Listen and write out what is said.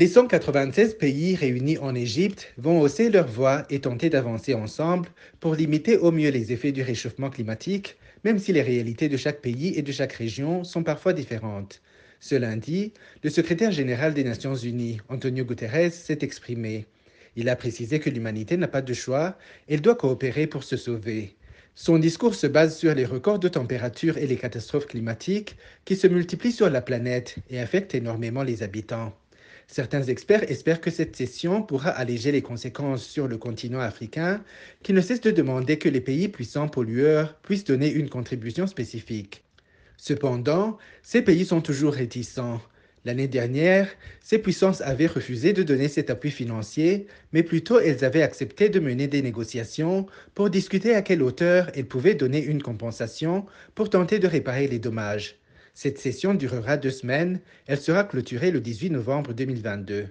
Les 196 pays réunis en Égypte vont hausser leur voix et tenter d'avancer ensemble pour limiter au mieux les effets du réchauffement climatique, même si les réalités de chaque pays et de chaque région sont parfois différentes. Ce lundi, le secrétaire général des Nations Unies, Antonio Guterres, s'est exprimé. Il a précisé que l'humanité n'a pas de choix, elle doit coopérer pour se sauver. Son discours se base sur les records de température et les catastrophes climatiques qui se multiplient sur la planète et affectent énormément les habitants. Certains experts espèrent que cette session pourra alléger les conséquences sur le continent africain, qui ne cesse de demander que les pays puissants pollueurs puissent donner une contribution spécifique. Cependant, ces pays sont toujours réticents. L'année dernière, ces puissances avaient refusé de donner cet appui financier, mais plutôt elles avaient accepté de mener des négociations pour discuter à quelle hauteur elles pouvaient donner une compensation pour tenter de réparer les dommages. Cette session durera deux semaines. Elle sera clôturée le 18 novembre 2022.